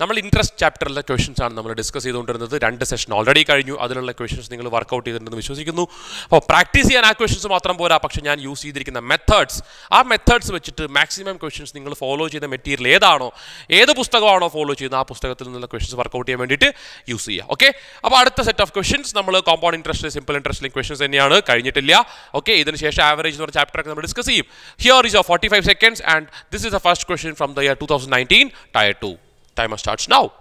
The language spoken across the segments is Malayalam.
നമ്മൾ ഇൻട്രസ്റ്റ് ചാപ്റ്ററിലെ ക്വസ്റ്റ്യൻസ് ആണ് നമ്മൾ ഡിസ്കസ് ചെയ്തുകൊണ്ടിരുന്നത് രണ്ട് സെഷൻ ഓൾറെഡി കഴിഞ്ഞു അതിലുള്ള ക്വസ്റ്റൻസ് നിങ്ങൾ വർക്കൗട്ട് ചെയ്തിട്ടുണ്ടെന്ന് വിശ്വസിക്കുന്നു അപ്പോൾ പ്രാക്ടീസ് ചെയ്യാൻ ആ ക്വസ്റ്റൻസ് മാത്രം പോരാ പക്ഷേ ഞാൻ യൂസ് ചെയ്തിരിക്കുന്ന മെത്തേഡ്സ് ആ മെത്തേഡ്സ് വെച്ചിട്ട് മാക്സിമം ക്വസ്റ്റൻസ് നിങ്ങൾ ഫോളോ ചെയ്യുന്ന മെറ്റീരിയൽ ഏതാണോ ഏത് പുസ്തകമാണോ ഫോളോ ചെയ്യുന്നത് ആ പുസ്തകത്തിൽ നിന്നുള്ള വർക്ക് ഔട്ട് ചെയ്യാൻ വേണ്ടിയിട്ട് യൂസ് ചെയ്യുക ഓക്കെ അപ്പോൾ അടുത്ത സെറ്റ് ഓഫ് ക്വസ്റ്റൻസ് നമ്മൾ compound interest simple interesting questions തന്നെയാണ് കഴിഞ്ഞിട്ടില്ല ഓക്കെ ഇതിന് ശേഷം ആവറേജ് എന്ന് പറഞ്ഞ ചാപ്റ്ററൊക്കെ നമ്മൾ ഡിസ്കസ് ചെയ്യും here is of forty five seconds and this is the first question from the year two thousand nineteen tier two timer starts now.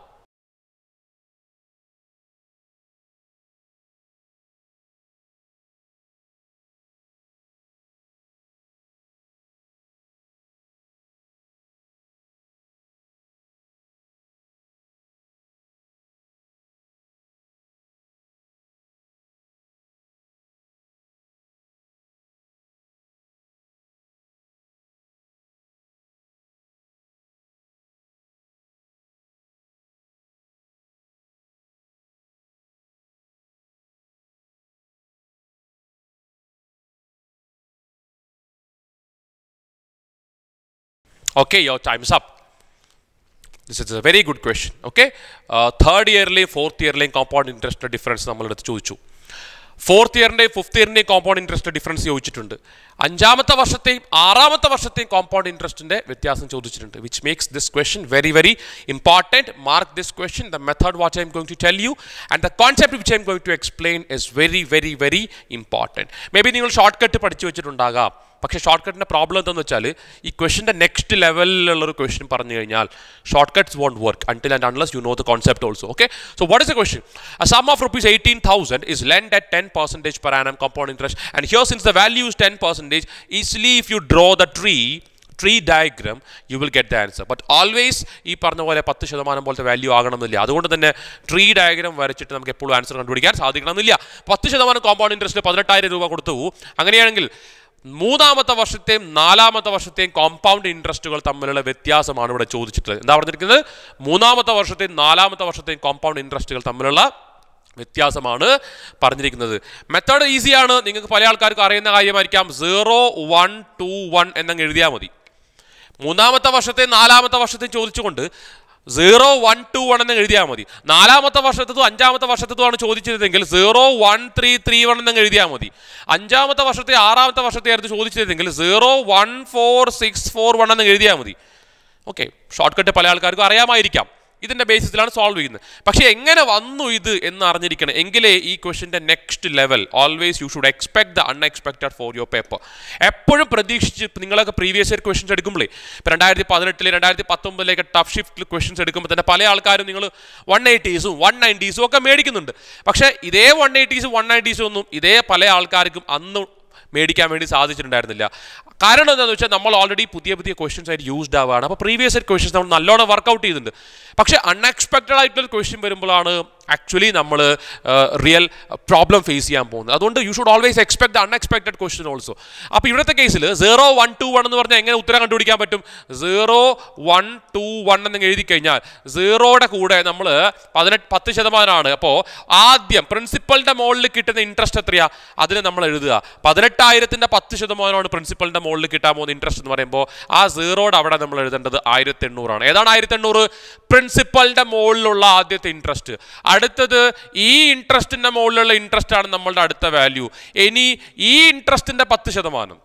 Okay, your time's up. This it's a very good question okay third ഇയറിലെയും ഫോർത്ത് ഇയറിലെയും കോമ്പൗണ്ട് ഇൻട്രസ്റ്റ് ഡിഫറൻസ് നമ്മളെടുത്ത് ചോദിച്ചു ഫോർത്ത് ഇയറിൻ്റെയും ഫിഫ്ത്ത് ഇയറിൻ്റെയും കോമ്പൗണ്ട് ഇൻട്രസ്റ്റ് ഡിഫറൻസ് ചോദിച്ചിട്ടുണ്ട് അഞ്ചാമത്തെ വർഷത്തെയും ആറാമത്തെ വർഷത്തെയും കോമ്പൗണ്ട് ഇൻട്രസ്റ്റിൻ്റെ വ്യത്യാസം ചോദിച്ചിട്ടുണ്ട് which makes this question very very important mark this question the method which I'm going to tell you and the concept which I'm going to explain is very very very important maybe നിങ്ങൾ ഷോർട്ട് കട്ട് പഠിച്ചു വെച്ചിട്ടുണ്ടാകാം പക്ഷേ ഷോർട്ട് കട്ടിൻ്റെ പ്രോബ്ലം എന്താണെന്ന് വെച്ചാൽ ഈ ക്വസ്റ്റിൻ്റെ നെക്സ്റ്റ് ലെവലിലുള്ളൊരു ക്വസ്റ്റ്യൻ പറഞ്ഞു കഴിഞ്ഞാൽ short cuts won't work until and unless you know the concept also okay so what is a question a sum of rupees eighteen thousand is lend at ten percentage per annum compound interest and here since the values ten percentage easily if you draw the tree tree diagram you will get the answer but always ഈ പറഞ്ഞ പോലെ പത്ത് ശതമാനം പോലത്തെ വാല്യൂ ആകണമെന്നില്ല അതുകൊണ്ട് തന്നെ ട്രീ ഡയഗ്രാം വരച്ചിട്ട് നമുക്ക് എപ്പോഴും ആൻസർ കണ്ടുപിടിക്കാൻ സാധിക്കണമെന്നില്ല പത്ത് ശതമാനം കോമ്പൗണ്ട് ഇൻട്രസ്റ്റ് പതിനെട്ടായിരം രൂപ കൊടുത്തു അങ്ങനെയാണെങ്കിൽ മൂന്നാമത്തെ വർഷത്തെയും നാലാമത്തെ വർഷത്തെയും കോമ്പൗണ്ട് ഇൻട്രസ്റ്റുകൾ തമ്മിലുള്ള വ്യത്യാസമാണ് ഇവിടെ ചോദിച്ചിട്ടുള്ളത് എന്താ പറഞ്ഞിരിക്കുന്നത് മൂന്നാമത്തെ വർഷത്തെയും നാലാമത്തെ വർഷത്തെയും കോമ്പൗണ്ട് ഇൻട്രസ്റ്റുകൾ തമ്മിലുള്ള വ്യത്യാസമാണ് പറഞ്ഞിരിക്കുന്നത് മെത്തേഡ് ഈസിയാണ് നിങ്ങൾക്ക് പല ആൾക്കാർക്കും അറിയുന്ന കാര്യമായിരിക്കാം സീറോ വൺ ടു വൺ എന്നങ്ങ് എഴുതിയാൽ മതി മൂന്നാമത്തെ വർഷത്തെ നാലാമത്തെ വർഷത്തെ ചോദിച്ചുകൊണ്ട് സീറോ വൺ ടു വൺ എന്ന് എഴുതിയാൽ മതി നാലാമത്തെ വർഷത്തതും അഞ്ചാമത്തെ ആണ് ചോദിച്ചിരുന്നെങ്കിൽ zero one three three one എന്ന് എഴുതിയാൽ മതി അഞ്ചാമത്തെ വർഷത്തെ ആറാമത്തെ വർഷത്തെ ആയിരുന്നു ചോദിച്ചിരുന്നെങ്കിൽ zero one four six four one എന്ന് എഴുതിയാൽ മതി ഓക്കെ ഷോർട്ട് കട്ട് പല ആൾക്കാർക്കും അറിയാമായിരിക്കാം ഇതിൻ്റെ ബേസിസിലാണ് സോൾവ് ചെയ്യുന്നത് പക്ഷേ എങ്ങനെ വന്നു ഇത് എന്ന് അറിഞ്ഞിരിക്കണം എങ്കിലേ ഈ ക്വസ്റ്റിൻ്റെ next level always you should expect the unexpected for your paper എപ്പോഴും പ്രതീക്ഷിച്ച് നിങ്ങളൊക്കെ പ്രീവിയസ് ഇയർ ക്വസ്റ്റൻസ് എടുക്കുമ്പോഴേ ഇപ്പോൾ രണ്ടായിരത്തി പതിനെട്ടിൽ രണ്ടായിരത്തി പത്തൊമ്പതിലേക്ക് ടഫ് ഷിഫ്റ്റിൽ ക്വസ്റ്റൻസ് എടുക്കുമ്പോൾ തന്നെ പല ആൾക്കാരും നിങ്ങൾ വൺ എയ്റ്റീസും വൺ നയൻറ്റീസും ഒക്കെ മേടിക്കുന്നുണ്ട് പക്ഷേ ഇതേ വൺ എയ്റ്റീസും വൺ നയൻറ്റീസും ഒന്നും ഇതേ പല ആൾക്കാർക്കും അന്ന് മേടിക്കാൻ വേണ്ടി സാധിച്ചിട്ടുണ്ടായിരുന്നില്ല കാരണം എന്താണെന്ന് വെച്ചാൽ നമ്മൾ ഓൾറെഡി പുതിയ പുതിയ ക്വസ്റ്റ്യൻസ് ആയിട്ട് യൂസ്ഡ് ആവുകയാണ് അപ്പോൾ പ്രീവിയസ് സെറ്റ് ക്വസ്റ്റ്യൻസ് നമ്മൾ നല്ലോണം വർക്ക്ഔട്ട് ചെയ്തിട്ടുണ്ട് പക്ഷേ അൺഎക്സ്പെക്റ്റഡ് ആയിട്ടുള്ള ക്വസ്റ്റ്യൻ വരുമ്പോഴാണ് ആക്ച്വലി നമ്മൾ റിയൽ പ്രോബ്ലം ഫേസ് ചെയ്യാൻ പോകുന്നത് അതുകൊണ്ട് you should always expect the unexpected question also അപ്പോൾ ഇവിടുത്തെ കേസിൽ സീറോ വൺ ടു വൺ എന്ന് പറഞ്ഞാൽ എങ്ങനെ ഉത്തരം കണ്ടുപിടിക്കാൻ പറ്റും സീറോ വൺ ടു വൺ എന്ന് എഴുതി കഴിഞ്ഞാൽ സീറോയുടെ കൂടെ നമ്മൾ പതിനെട്ട് പത്ത് ശതമാനമാണ് അപ്പോൾ ആദ്യം പ്രിൻസിപ്പലിൻ്റെ മുകളിൽ കിട്ടുന്ന ഇൻട്രസ്റ്റ് എത്രയാണ് അതിന് നമ്മൾ എഴുതുക പതിനെട്ടായിരത്തിൻ്റെ പത്ത് ശതമാനമാണ് പ്രിൻസിപ്പലിൻ്റെ മുകളിൽ കിട്ടാൻ പോകുന്ന ഇൻട്രസ്റ്റ് എന്ന് പറയുമ്പോൾ ആ സീറോയുടെ അവിടെ നമ്മൾ എഴുതേണ്ടത് ആയിരത്തി എണ്ണൂറാണ് ഏതാണ് ആയിരത്തി എണ്ണൂറ് പ്രിൻസിപ്പലിൻ്റെ മുകളിലുള്ള ആദ്യത്തെ ഇൻട്രസ്റ്റ് അടുത്തത് ഈ ഇൻട്രസ്റ്റിൻ്റെ മുകളിലുള്ള ഇൻട്രസ്റ്റാണ് നമ്മളുടെ അടുത്ത വാല്യൂ ഇനി ഈ ഇൻട്രസ്റ്റിൻ്റെ പത്ത് ശതമാനം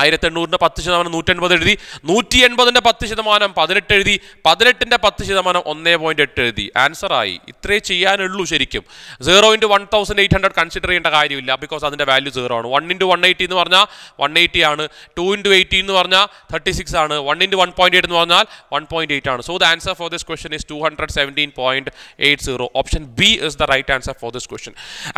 ആയിരത്തി എണ്ണൂറിൻ്റെ പത്ത് ശതമാനം നൂറ്റി എൺപത് എഴുതി നൂറ്റി എൺപതിൻ്റെ പത്ത് ശതമാനം പതിനെട്ട് എഴുതി പതിനെട്ടിൻ്റെ പത്ത് ശതമാനം ഒന്നേ പോയിൻറ്റ് എട്ട് എഴുതി ആൻസറായി ഇത്രേ ചെയ്യാനുള്ളൂ ശരിക്കും zero into one thousand eight hundred consider ചെയ്യേണ്ട കാര്യമില്ല ബിക്കോസ് അതിൻ്റെ വാല്യൂ സീറോ ആണ് വൺ ഇൻറ്റു വൺ എയ്റ്റി എന്ന് പറഞ്ഞാൽ വൺ എയ്റ്റി ആണ് ടു ഇൻറ്റു എയ്റ്റി എന്ന് പറഞ്ഞാൽ തേർട്ടി സിക്സ് ആണ് one into one point eight എന്ന് പറഞ്ഞാൽ വൺ പോയിൻറ്റ് എയ്റ്റ് ആണ് so the answer for this question is two hundred seventeen point eight zero option B is the right answer for this question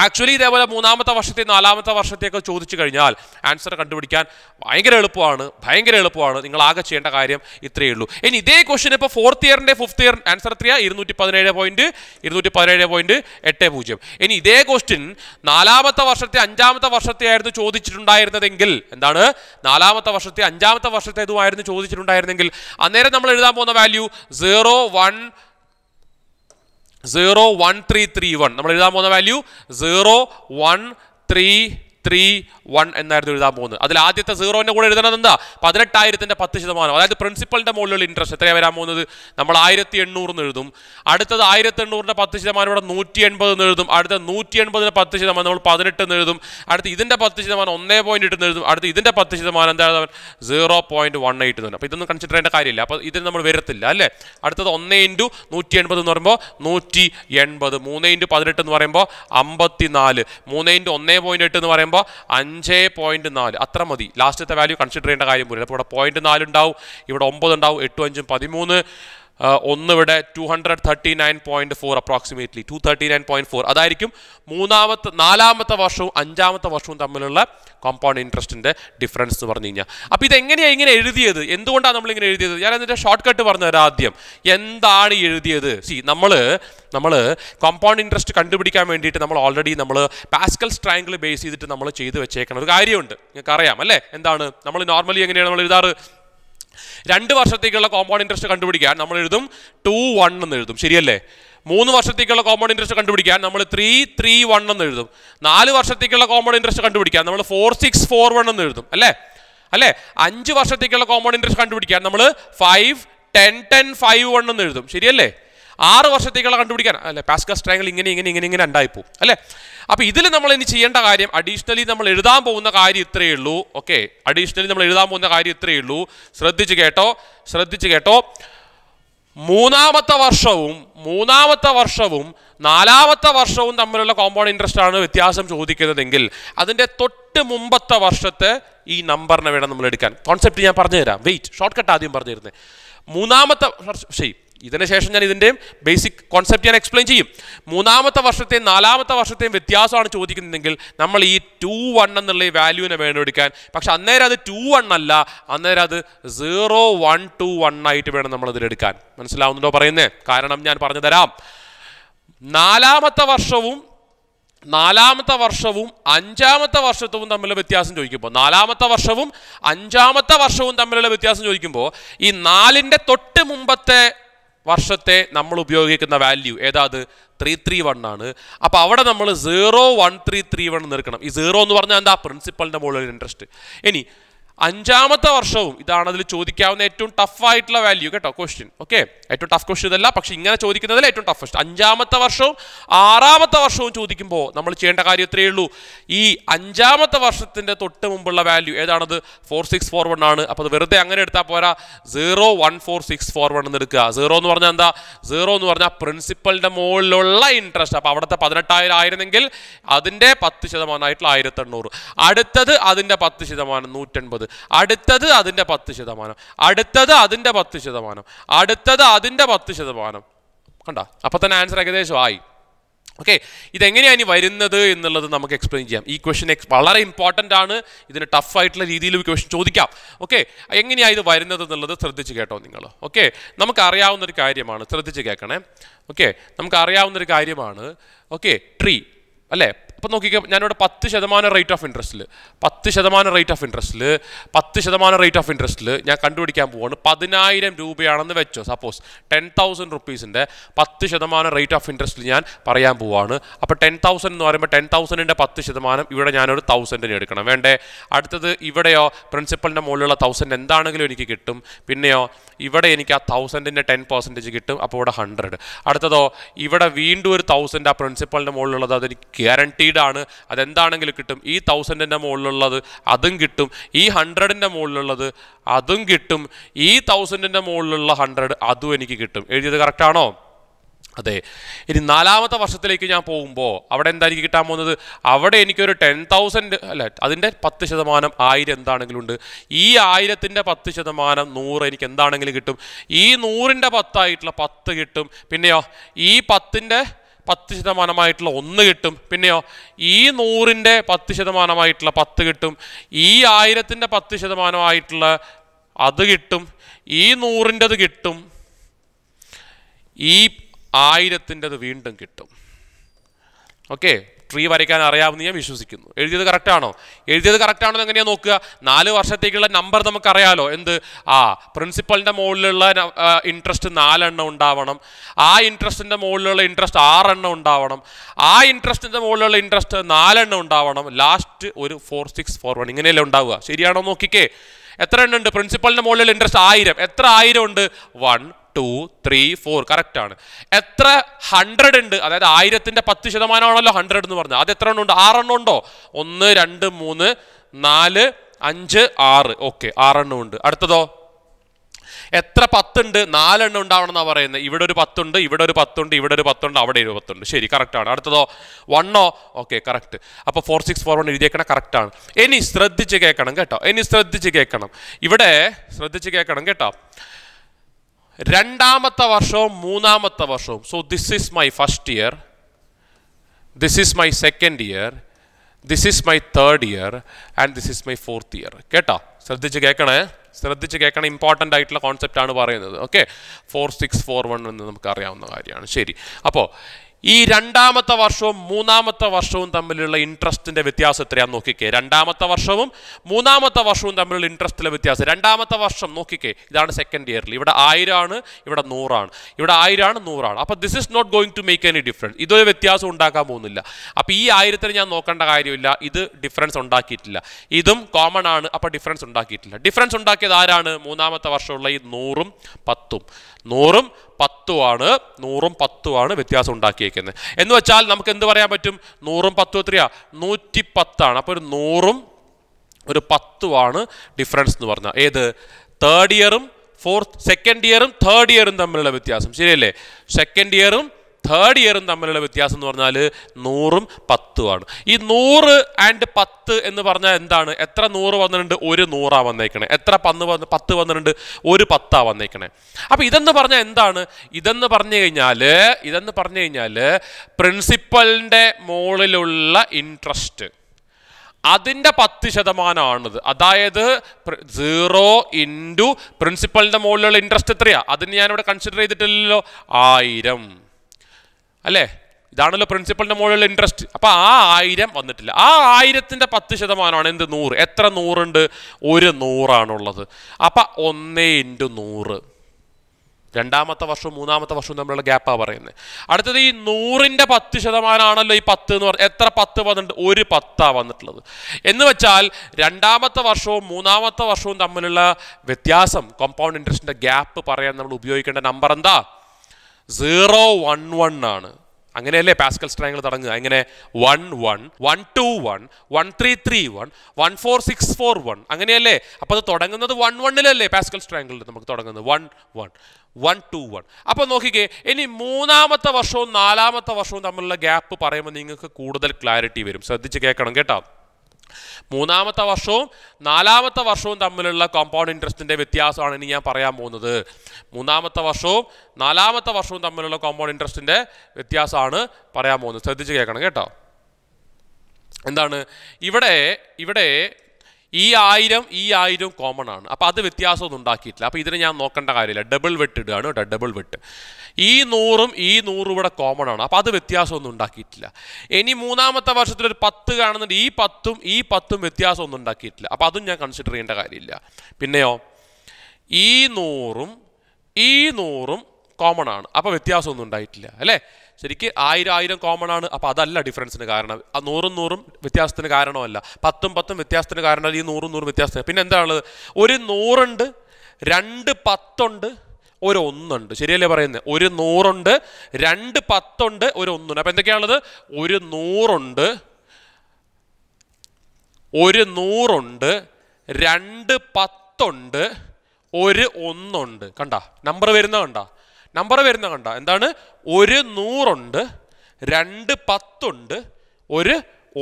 actually ഇതേപോലെ മൂന്നാമത്തെ വർഷത്തെ നാലാമത്തെ വർഷത്തേക്ക് ചോദിച്ചു കഴിഞ്ഞാൽ ആൻസർ കണ്ടുപിടിക്കാൻ ഭയങ്കര എളുപ്പമാണ് ഭയങ്കര എളുപ്പമാണ് നിങ്ങൾ ആകെ ചെയ്യേണ്ട കാര്യം ഇത്രയേ ഉള്ളൂ ഇനി ഇതേ ക്വസ്റ്റ്യൻ ഇപ്പോൾ ഫോർത്ത് ഇയറിൻ്റെ ഫിഫ്ത് ഇയർ ആൻസർ എത്രയാ ഇരുന്നൂറ്റി പതിനേഴ് പോയിന്റ് ഇരുന്നൂറ്റി പതിനേഴ് പോയിന്റ് എട്ട് പൂജ്യം ഇനി ഇതേ ക്വസ്റ്റ്യൻ നാലാമത്തെ വർഷത്തെ അഞ്ചാമത്തെ വർഷത്തെ ആയിരുന്നു ചോദിച്ചിട്ടുണ്ടായിരുന്നതെങ്കിൽ എന്താണ് നാലാമത്തെ വർഷത്തെ അഞ്ചാമത്തെ വർഷത്തെ ഇതുമായിരുന്നു ചോദിച്ചിട്ടുണ്ടായിരുന്നെങ്കിൽ അന്നേരം നമ്മൾ എഴുതാൻ പോകുന്ന value zero one zero one three three one നമ്മൾ എഴുതാൻ പോകുന്ന value zero one three three one എന്നായിരുന്നു എഴുതാൻ പോകുന്നത് അതിൽ ആദ്യത്തെ സീറോൻ്റെ കൂടെ എഴുതണത് എന്താ പതിനെട്ടായിരത്തിൻ്റെ പത്ത് ശതമാനം അതായത് പ്രിൻസിപ്പലിൻ്റെ മുകളിലുള്ള ഇൻട്രസ്റ്റ് എത്രയാണ് വരാൻ പോകുന്നത് നമ്മൾ ആയിരത്തി എണ്ണൂറിന് എഴുതും അടുത്തത് ആയിരത്തി എണ്ണൂറിൻ്റെ പത്ത് ശതമാനം ഇവിടെ നൂറ്റി എൺപത് എഴുതും അടുത്ത നൂറ്റി എൺപതിൻ്റെ പത്ത് ശതമാനം നമ്മൾ പതിനെട്ട് എന്ന് എഴുതും അടുത്ത് ഇതിൻ്റെ പത്ത് ശതമാനം ഒന്നേ പോയിൻറ്റ് എട്ടെന്ന് എഴുതും അടുത്ത് ഇതിൻ്റെ പത്ത് ശതമാനം എന്താണ് സീറോ പോയിൻറ്റ് വൺ എയ്റ്റ് എന്ന് അപ്പോൾ ഇതൊന്നും കൺസിഡർ ചെയ്യേണ്ട കാര്യമില്ല അപ്പോൾ ഇതിൽ നമ്മൾ വരത്തില്ല അല്ലേ അടുത്തത് ഒന്നേ ഇൻറ്റു നൂറ്റി എൺപത് എന്ന് പറയുമ്പോൾ നൂറ്റി എൺപത് മൂന്ന് ഇൻറ്റു പതിനെട്ട് എന്ന് പറയുമ്പോൾ അമ്പത്തി നാല് മൂന്ന് ഇൻറ്റു ഒന്നേ പോയിൻറ്റ് എട്ട് എന്ന് പറയുമ്പോൾ അഞ്ച് അഞ്ച് പോയിന്റ് നാല് അത്ര മതി ലാസ്റ്റത്തെ വാല്യൂ കൺസിഡർ ചെയ്യേണ്ട കാര്യം പോലും അപ്പോൾ ഇവിടെ പോയിന്റ് നാലുണ്ടാവും ഇവിടെ ഒമ്പത് ഉണ്ടാവും എട്ടും അഞ്ചും പതിമൂന്ന് ഒന്നിവിടെ two hundred thirty nine point four approximately two thirty nine point four അതായിരിക്കും മൂന്നാമത്തെ നാലാമത്തെ വർഷവും അഞ്ചാമത്തെ വർഷവും തമ്മിലുള്ള കോമ്പൗണ്ട് ഇൻട്രസ്റ്റിൻ്റെ ഡിഫറൻസ് എന്ന് പറഞ്ഞു കഴിഞ്ഞാൽ അപ്പോൾ ഇതെങ്ങനെയാണ് ഇങ്ങനെ എഴുതിയത് എന്തുകൊണ്ടാണ് നമ്മളിങ്ങനെ എഴുതിയത് ഞാൻ അതിൻ്റെ ഷോർട്ട് കട്ട് പറഞ്ഞുതരാം ആദ്യം എന്താണ് എഴുതിയത് സി നമ്മൾ നമ്മൾ കോമ്പൗണ്ട് ഇൻട്രസ്റ്റ് കണ്ടുപിടിക്കാൻ വേണ്ടിയിട്ട് നമ്മൾ ഓൾറെഡി നമ്മൾ പാസ്കൽ സ്ട്രാങ്കിൾ ബേസ് ചെയ്തിട്ട് നമ്മൾ ചെയ്തു വെച്ചേക്കണം ഒരു കാര്യമുണ്ട് നിങ്ങൾക്ക് അറിയാം അല്ലേ എന്താണ് നമ്മൾ നോർമലി എങ്ങനെയാണ് നമ്മൾ എഴുതാറ് രണ്ട് വർഷത്തേക്കുള്ള കോമ്പൗണ്ട് ഇൻട്രസ്റ്റ് കണ്ടുപിടിക്കാൻ നമ്മൾ എഴുതും ടു വൺ എന്ന് എഴുതും ശരിയല്ലേ മൂന്ന് വർഷത്തേക്കുള്ള കോമ്പൗണ്ട് ഇൻട്രസ്റ്റ് കണ്ടുപിടിക്കാൻ നമ്മൾ ത്രീ ത്രീ വൺ എന്ന് എഴുതും നാല് വർഷത്തേക്കുള്ള കോമ്പൗണ്ട് ഇൻട്രസ്റ്റ് കണ്ടുപിടിക്കാൻ നമ്മൾ ഫോർ സിക്സ് ഫോർ വൺ എന്ന് എഴുതും അല്ലേ അല്ലേ അഞ്ച് വർഷത്തേക്കുള്ള കോമ്പൗണ്ട് ഇൻട്രസ്റ്റ് കണ്ടുപിടിക്കാൻ നമ്മൾ five ten ten five one എന്ന് എഴുതും ശരിയല്ലേ ആറ് വർഷത്തേക്കുള്ള കണ്ടുപിടിക്കാൻ അല്ലെ പാസ്കസ് സ്ട്രൈകൾ ഇങ്ങനെ ഇങ്ങനെ ഇങ്ങനെ ഇങ്ങനെ ഉണ്ടായിപ്പോ അല്ലേ അപ്പോൾ ഇതിൽ നമ്മൾ ഇനി ചെയ്യേണ്ട കാര്യം അഡീഷണലി നമ്മൾ എഴുതാൻ പോകുന്ന കാര്യം ഇത്രയേ ഉള്ളൂ ഓക്കെ അഡീഷണലി നമ്മൾ എഴുതാൻ പോകുന്ന കാര്യം ഇത്രയേ ഉള്ളൂ ശ്രദ്ധിച്ച് കേട്ടോ ശ്രദ്ധിച്ച് കേട്ടോ മൂന്നാമത്തെ വർഷവും മൂന്നാമത്തെ വർഷവും നാലാമത്തെ വർഷവും തമ്മിലുള്ള കോമ്പൗണ്ട് ഇൻട്രസ്റ്റ് ആണ് വ്യത്യാസം ചോദിക്കുന്നതെങ്കിൽ അതിൻ്റെ തൊട്ട് മുമ്പത്തെ വർഷത്തെ ഈ നമ്പറിനെ വേണം നമ്മൾ എടുക്കാൻ കോൺസെപ്റ്റ് ഞാൻ പറഞ്ഞുതരാം വെയിറ്റ് ഷോർട്ട് കട്ട് ആദ്യം പറഞ്ഞു തരുന്നത് മൂന്നാമത്തെ ശരി ഇതിന് ശേഷം ഞാൻ ഇതിൻ്റെ ബേസിക് കോൺസെപ്റ്റ് ഞാൻ എക്സ്പ്ലെയിൻ ചെയ്യും മൂന്നാമത്തെ വർഷത്തെയും നാലാമത്തെ വർഷത്തെയും വ്യത്യാസമാണ് ചോദിക്കുന്നതെങ്കിൽ നമ്മൾ ഈ ടു വൺ എന്നുള്ള ഈ വാല്യൂവിനെ വേണം എടുക്കാൻ പക്ഷെ അന്നേരം അത് ടു വൺ അല്ല അന്നേരം അത് സീറോ വൺ ടു വൺ ആയിട്ട് വേണം നമ്മൾ ഇതിലെടുക്കാൻ മനസ്സിലാവുന്നുണ്ടോ പറയുന്നേ കാരണം ഞാൻ പറഞ്ഞു തരാം നാലാമത്തെ വർഷവും നാലാമത്തെ വർഷവും അഞ്ചാമത്തെ വർഷത്തവും തമ്മിലുള്ള വ്യത്യാസം ചോദിക്കുമ്പോൾ നാലാമത്തെ വർഷവും അഞ്ചാമത്തെ വർഷവും തമ്മിലുള്ള വ്യത്യാസം ചോദിക്കുമ്പോൾ ഈ നാലിൻ്റെ തൊട്ട് മുമ്പത്തെ വർഷത്തെ നമ്മൾ ഉപയോഗിക്കുന്ന വാല്യൂ ഏതാത് ത്രീ ത്രീ വൺ ആണ് അപ്പോൾ അവിടെ നമ്മൾ zero one three three one നിർക്കണം ഈ സീറോ എന്ന് പറഞ്ഞാൽ എന്താ പ്രിൻസിപ്പളിൻ്റെ മുകളിൽ ഇൻട്രസ്റ്റ് ഇനി അഞ്ചാമത്തെ വർഷവും ഇതാണ് അതിൽ ചോദിക്കാവുന്ന ഏറ്റവും ടഫായിട്ടുള്ള വാല്യൂ കേട്ടോ ക്വസ്റ്റ്യൻ ഓക്കെ ഏറ്റവും ടഫ് ക്വസ്റ്റ്യൻ ഇതല്ല പക്ഷെ ഇങ്ങനെ ചോദിക്കുന്നതിൽ ഏറ്റവും ടഫസ്റ്റ് അഞ്ചാമത്തെ വർഷവും ആറാമത്തെ വർഷവും ചോദിക്കുമ്പോൾ നമ്മൾ ചെയ്യേണ്ട കാര്യം ഇത്രയേ ഉള്ളൂ ഈ അഞ്ചാമത്തെ വർഷത്തിൻ്റെ തൊട്ട് മുമ്പുള്ള വാല്യൂ ഏതാണത് ഫോർ സിക്സ് ഫോർ വൺ ആണ് അപ്പോൾ അത് വെറുതെ അങ്ങനെ എടുത്താൽ പോരാ zero one four six four one എന്ന് എടുക്കുക സീറോ എന്ന് പറഞ്ഞാൽ എന്താ സീറോ എന്ന് പറഞ്ഞാൽ പ്രിൻസിപ്പലിൻ്റെ മുകളിലുള്ള ഇൻട്രസ്റ്റ് അപ്പോൾ അവിടുത്തെ പതിനെട്ടായിരം ആയിരുന്നെങ്കിൽ അതിൻ്റെ പത്ത് ശതമാനമായിട്ടുള്ള ആയിരത്തെണ്ണൂറ് അടുത്തത് അതിൻ്റെ പത്ത് ശതമാനം നൂറ്റൻപത് ശതമാനമുള്ളത് അടുത്തത് അതിൻ്റെ പത്ത് ശതമാനം അടുത്തത് അതിൻ്റെ പത്ത് ശതമാനം അടുത്തത് അതിൻ്റെ പത്ത് ശതമാനം കണ്ട അപ്പം തന്നെ ആൻസർ ഏകദേശം ആയി ഓക്കെ ഇതെങ്ങനെയാണ് ഇനി വരുന്നത് എന്നുള്ളത് നമുക്ക് എക്സ്പ്ലെയിൻ ചെയ്യാം ഈ ക്വസ്റ്റ്യൻ എക്സ് വളരെ ഇമ്പോർട്ടൻ്റ് ആണ് ഇതിന് ടഫ് ആയിട്ടുള്ള രീതിയിൽ ഈ ക്വസ്റ്റ്യൻ ചോദിക്കാം ഓക്കെ എങ്ങനെയാണ് ഇത് വരുന്നത് എന്നുള്ളത് ശ്രദ്ധിച്ച് കേട്ടോ നിങ്ങൾ ഓക്കെ നമുക്ക് അറിയാവുന്ന ഒരു കാര്യമാണ് ശ്രദ്ധിച്ച് കേൾക്കണേ ഓക്കെ നമുക്ക് അറിയാവുന്ന ഒരു കാര്യമാണ് ഓക്കെ ട്രീ അല്ലേ ഇപ്പം നോക്കിക്കാം ഞാനിവിടെ പത്ത് ശതമാനം റേറ്റ് ഓഫ് ഇൻട്രസ്റ്റിൽ പത്ത് ശതമാനം റേറ്റ് ഓഫ് ഇൻട്രസ്റ്റിൽ പത്ത് ശതമാനം റേറ്റ് ഓഫ് ഇൻട്രസ്റ്റിൽ ഞാൻ കണ്ടുപിടിക്കാൻ പോവാണ് പതിനായിരം രൂപയാണെന്ന് വെച്ചോ സപ്പോസ് ടെൻ തൗസൻഡ് റുപ്പീസിൻ്റെ പത്ത് ശതമാനം റേറ്റ് ഓഫ് ഇൻട്രസ്റ്റിൽ ഞാൻ പറയാൻ പോവാണ് അപ്പോൾ ടെൻ തൗസൻഡ് എന്ന് പറയുമ്പോൾ ടെൻ തൗസൻഡിൻ്റെ പത്ത് ശതമാനം ഇവിടെ ഞാനൊരു തൗസൻഡിന് എടുക്കണം വേണ്ടേ അടുത്തത് ഇവിടെയോ പ്രിൻസിപ്പളിൻ്റെ മുകളിലുള്ള തൗസൻഡ് എന്താണെങ്കിലും എനിക്ക് കിട്ടും പിന്നെയോ ഇവിടെ എനിക്ക് ആ തൗസൻഡിൻ്റെ ടെൻ പെർസെൻറ്റേജ് കിട്ടും അപ്പോൾ ഇവിടെ ഹൺഡ്രഡ് അടുത്തതോ ഇവിടെ വീണ്ടും ഒരു തൗസൻഡ് ആ പ്രിൻസിപ്പളിൻ്റെ മുകളിലുള്ളത് അതെനിക്ക് ഗ്യാരണ്ടി വീടാണ് അതെന്താണെങ്കിലും കിട്ടും ഈ തൗസൻഡിൻ്റെ മുകളിലുള്ളത് അതും കിട്ടും ഈ ഹൺഡ്രഡിൻ്റെ മുകളിലുള്ളത് അതും കിട്ടും ഈ തൗസൻഡിൻ്റെ മുകളിലുള്ള ഹൺഡ്രഡ് അതും എനിക്ക് കിട്ടും എഴുതിയത് കറക്റ്റാണോ അതെ ഇനി നാലാമത്തെ വർഷത്തിലേക്ക് ഞാൻ പോകുമ്പോൾ അവിടെ എന്തായിരിക്കും കിട്ടാൻ പോകുന്നത് അവിടെ എനിക്കൊരു ടെൻ തൗസൻഡ് അല്ല അതിൻ്റെ പത്ത് ശതമാനം ആയിരം എന്താണെങ്കിലും ഉണ്ട് ഈ ആയിരത്തിൻ്റെ പത്ത് ശതമാനം നൂറ് എനിക്ക് എന്താണെങ്കിലും കിട്ടും ഈ നൂറിൻ്റെ പത്തായിട്ടുള്ള പത്ത് കിട്ടും പിന്നെയോ ഈ പത്തിൻ്റെ പത്ത് ശതമാനമായിട്ടുള്ള ഒന്ന് കിട്ടും പിന്നെയോ ഈ നൂറിൻ്റെ പത്ത് ശതമാനമായിട്ടുള്ള പത്ത് കിട്ടും ഈ ആയിരത്തിൻ്റെ പത്ത് ശതമാനമായിട്ടുള്ള അത് കിട്ടും ഈ നൂറിൻ്റെത് കിട്ടും ഈ ആയിരത്തിൻ്റെത് വീണ്ടും കിട്ടും ഓക്കെ ട്രീ വരയ്ക്കാൻ അറിയാമെന്ന് ഞാൻ വിശ്വസിക്കുന്നു എഴുതിയത് കറക്റ്റാണോ എഴുതിയത് കറക്റ്റാണോ എങ്ങനെയാ നോക്കുക നാല് വർഷത്തേക്കുള്ള നമ്പർ നമുക്കറിയാലോ എന്ത് ആ പ്രിൻസിപ്പളിൻ്റെ മുകളിലുള്ള ഇൻട്രസ്റ്റ് നാലെണ്ണം ഉണ്ടാവണം ആ ഇൻട്രസ്റ്റിൻ്റെ മുകളിലുള്ള ഇൻട്രസ്റ്റ് ആറെണ്ണം ഉണ്ടാവണം ആ ഇൻട്രസ്റ്റിൻ്റെ മുകളിലുള്ള ഇൻട്രസ്റ്റ് നാലെണ്ണം ഉണ്ടാവണം ലാസ്റ്റ് ഒരു ഫോർ സിക്സ് ഫോർ വൺ ഇങ്ങനെയല്ലേ ഉണ്ടാവുക ശരിയാണോ നോക്കിക്കേ എത്ര എണ്ണം ഉണ്ട് പ്രിൻസിപ്പളിൻ്റെ മുകളിലുള്ള ഇൻട്രസ്റ്റ് ആയിരം എത്ര ആയിരം ഉണ്ട് one two three four correct ആണ് എത്ര ഹൺഡ്രഡ് ഉണ്ട് അതായത് ആയിരത്തിന്റെ പത്ത് ശതമാനമാണല്ലോ ഹൺഡ്രഡ് എന്ന് പറഞ്ഞത് അത് എത്ര എണ്ണം ഉണ്ട് ആറെണ്ണം ഉണ്ടോ ഒന്ന് രണ്ട് മൂന്ന് നാല് അഞ്ച് ആറ് ഓക്കെ ആറെണ്ണം ഉണ്ട് അടുത്തതോ എത്ര പത്തുണ്ട് നാലെണ്ണം ഉണ്ടാവണം എന്നാണ് പറയുന്നത് ഇവിടെ ഒരു പത്തുണ്ട് ഇവിടെ ഒരു പത്തുണ്ട് ഇവിടെ ഒരു പത്തുണ്ട് അവിടെ ഒരു പത്തുണ്ട് ശരി കറക്റ്റ് ആണ് അടുത്തതോ വണ്ണോ ഓക്കെ കറക്റ്റ് അപ്പോൾ ഫോർ സിക്സ് ഫോർ വൺ എഴുതിയേക്കണം കറക്റ്റ് ആണ് ഇനി ശ്രദ്ധിച്ച് കേൾക്കണം കേട്ടോ ഇനി ശ്രദ്ധിച്ച് കേൾക്കണം ഇവിടെ ശ്രദ്ധിച്ച് കേൾക്കണം കേട്ടോ രണ്ടാമത്തെ വർഷവും മൂന്നാമത്തെ വർഷവും so this is my first year this is my second year this is my third year and this is my fourth year കേട്ടോ ശ്രദ്ധിച്ച് കേൾക്കണേ ശ്രദ്ധിച്ച് കേൾക്കണം ഇമ്പോർട്ടൻ്റ് ആയിട്ടുള്ള കോൺസെപ്റ്റാണ് പറയുന്നത് okay four six four one എന്ന് അറിയാവുന്ന കാര്യമാണ് ശരി അപ്പോൾ ഈ രണ്ടാമത്തെ വർഷവും മൂന്നാമത്തെ വർഷവും തമ്മിലുള്ള ഇൻട്രസ്റ്റിൻ്റെ വ്യത്യാസം എത്രയാ നോക്കിക്കേ രണ്ടാമത്തെ വർഷവും മൂന്നാമത്തെ വർഷവും തമ്മിലുള്ള ഇൻട്രസ്റ്റിലെ വ്യത്യാസം രണ്ടാമത്തെ വർഷം നോക്കിക്കേ ഇതാണ് സെക്കൻഡ് ഇയറിൽ ഇവിടെ ആയിരമാണ് ഇവിടെ നൂറാണ് ഇവിടെ ആയിരമാണ് നൂറാണ് അപ്പോൾ this is not going to make any difference ഇതൊരു വ്യത്യാസം ഉണ്ടാക്കാൻ പോകുന്നില്ല അപ്പോൾ ഈ ആയിരത്തിന് ഞാൻ നോക്കേണ്ട കാര്യമില്ല ഇത് ഡിഫറൻസ് ഉണ്ടാക്കിയിട്ടില്ല ഇതും കോമൺ ആണ് അപ്പോൾ ഡിഫറൻസ് ഉണ്ടാക്കിയിട്ടില്ല ഡിഫറൻസ് ഉണ്ടാക്കിയത് ആരാണ് മൂന്നാമത്തെ വർഷമുള്ള ഈ നൂറും പത്തും നൂറും പത്തുമാണ് നൂറും പത്തുമാണ് വ്യത്യാസം ഉണ്ടാക്കിയേക്കുന്നത് എന്ന് വെച്ചാൽ നമുക്ക് എന്ത് പറയാൻ പറ്റും നൂറും പത്തും എത്രയാ നൂറ്റി പത്താണ് അപ്പോൾ ഒരു നൂറും ഒരു പത്തുമാണ് ഡിഫറൻസ് എന്ന് പറഞ്ഞാൽ ഏത് തേർഡ് ഇയറും ഫോർത്ത് സെക്കൻഡ് ഇയറും തേർഡ് ഇയറും തമ്മിലുള്ള വ്യത്യാസം ശരിയല്ലേ സെക്കൻഡ് ഇയറും തേർഡ് ഇയറും തമ്മിലുള്ള വ്യത്യാസം എന്ന് പറഞ്ഞാൽ നൂറും പത്തുമാണ് ഈ നൂറ് ആൻഡ് പത്ത് എന്ന് പറഞ്ഞാൽ എന്താണ് എത്ര നൂറ് വന്നിട്ടുണ്ട് ഒരു നൂറാണ് വന്നേക്കണേ എത്ര പന്ന് വന്ന് പത്ത് വന്നിട്ടുണ്ട് ഒരു പത്താണ് വന്നേക്കണേ അപ്പോൾ ഇതെന്ന് പറഞ്ഞാൽ എന്താണ് ഇതെന്ന് പറഞ്ഞു കഴിഞ്ഞാൽ ഇതെന്ന് പറഞ്ഞു കഴിഞ്ഞാൽ പ്രിൻസിപ്പലിൻ്റെ മുകളിലുള്ള ഇൻട്രസ്റ്റ് അതിൻ്റെ പത്ത് ശതമാനമാണിത് അതായത് സീറോ ഇൻറ്റു പ്രിൻസിപ്പലിൻ്റെ മുകളിലുള്ള ഇൻട്രസ്റ്റ് എത്രയാണ് അതിന് ഞാനിവിടെ കൺസിഡർ ചെയ്തിട്ടില്ലല്ലോ ആയിരം അല്ലേ ഇതാണല്ലോ പ്രിൻസിപ്പളിന്റെ മുകളിലുള്ള ഇൻട്രസ്റ്റ് അപ്പോൾ ആ ആയിരം വന്നിട്ടില്ല ആ ആയിരത്തിന്റെ പത്ത് ശതമാനമാണ് എന്ത് നൂറ് എത്ര നൂറുണ്ട് ഒരു നൂറാണുള്ളത് അപ്പൊ ഒന്നേ ഇൻറ്റു നൂറ് രണ്ടാമത്തെ വർഷവും മൂന്നാമത്തെ വർഷവും തമ്മിലുള്ള ഗ്യാപ്പാണ് പറയുന്നത് അടുത്തത് ഈ നൂറിൻ്റെ പത്ത് ശതമാനമാണല്ലോ ഈ പത്ത് എന്ന് പറഞ്ഞാൽ എത്ര പത്ത് വന്നിട്ടുണ്ട് ഒരു പത്താണ് വന്നിട്ടുള്ളത് എന്ന് വെച്ചാൽ രണ്ടാമത്തെ വർഷവും മൂന്നാമത്തെ വർഷവും തമ്മിലുള്ള വ്യത്യാസം കോമ്പൗണ്ട് ഇൻട്രസ്റ്റിൻ്റെ ഗ്യാപ്പ് പറയാൻ നമ്മൾ ഉപയോഗിക്കേണ്ട നമ്പർ എന്താ സീറോ വൺ വൺ ആണ് അങ്ങനെയല്ലേ പാസ്കൽ സ്ട്രാങ്ങൾ തുടങ്ങുക ഇങ്ങനെ one one one two one one three three one one four six four one അങ്ങനെയല്ലേ അപ്പോൾ അത് തുടങ്ങുന്നത് വൺ വണ്ണിലല്ലേ പാസ്കൽ സ്ട്രാങ്കിൾ നമുക്ക് തുടങ്ങുന്നത് one one one two one അപ്പോൾ നോക്കിക്കേ ഇനി മൂന്നാമത്തെ വർഷവും നാലാമത്തെ വർഷവും തമ്മിലുള്ള ഗ്യാപ്പ് പറയുമ്പോൾ നിങ്ങൾക്ക് കൂടുതൽ ക്ലാരിറ്റി വരും ശ്രദ്ധിച്ച് കേൾക്കണം കേട്ടോ മൂന്നാമത്തെ വർഷവും നാലാമത്തെ വർഷവും തമ്മിലുള്ള കോമ്പൗണ്ട് ഇൻട്രസ്റ്റിൻ്റെ വ്യത്യാസമാണ് ഇനി ഞാൻ പറയാൻ പോകുന്നത് മൂന്നാമത്തെ വർഷവും നാലാമത്തെ വർഷവും തമ്മിലുള്ള കോമ്പൗണ്ട് ഇൻട്രസ്റ്റിൻ്റെ വ്യത്യാസമാണ് പറയാൻ പോകുന്നത് ശ്രദ്ധിച്ച് കേൾക്കണം കേട്ടോ എന്താണ് ഇവിടെ ഇവിടെ ഈ ആയിരം ഈ ആയിരം കോമൺ ആണ് അപ്പോൾ അത് വ്യത്യാസമൊന്നും ഉണ്ടാക്കിയിട്ടില്ല അപ്പോൾ ഇതിന് ഞാൻ നോക്കേണ്ട കാര്യമില്ല ഡബിൾ വെട്ട് ഇടുകയാണ് കേട്ടോ ഡബിൾ വെട്ട് ഈ നൂറും ഈ നൂറും ഇവിടെ കോമൺ ആണ് അപ്പോൾ അത് വ്യത്യാസമൊന്നും ഉണ്ടാക്കിയിട്ടില്ല ഇനി മൂന്നാമത്തെ വർഷത്തിൽ ഒരു പത്ത് കാണുന്നുണ്ട് ഈ പത്തും ഈ പത്തും വ്യത്യാസമൊന്നും ഉണ്ടാക്കിയിട്ടില്ല അപ്പോൾ അതും ഞാൻ കൺസിഡർ ചെയ്യേണ്ട കാര്യമില്ല പിന്നെയോ ഈ നൂറും ഈ നൂറും കോമൺ ആണ് അപ്പോൾ വ്യത്യാസമൊന്നും ഉണ്ടായിട്ടില്ല അല്ലേ ശരിക്ക് ആയിരം ആയിരം കോമൺ ആണ് അപ്പോൾ അതല്ല ഡിഫറൻസിന് കാരണം ആ നൂറും നൂറും വ്യത്യാസത്തിന് കാരണമല്ല പത്തും പത്തും വ്യത്യാസത്തിന് കാരണം ഈ നൂറും നൂറും വ്യത്യാസത്തിന് പിന്നെ എന്താണുള്ളത് ഒരു നൂറുണ്ട് രണ്ട് പത്തുണ്ട് ഒരു ഒന്നുണ്ട് ശരിയല്ലേ പറയുന്നത് ഒരു നൂറുണ്ട് രണ്ട് പത്തുണ്ട് ഒരു ഒന്നുണ്ട് അപ്പോൾ എന്തൊക്കെയാണുള്ളത് ഒരു നൂറുണ്ട് ഒരു നൂറുണ്ട് രണ്ട് പത്തുണ്ട് ഒരു ഒന്നുണ്ട് കണ്ട നമ്പർ വരുന്ന കണ്ടോ നമ്പർ വരുന്ന കണ്ട എന്താണ് ഒരു നൂറുണ്ട് രണ്ട് പത്തുണ്ട് ഒരു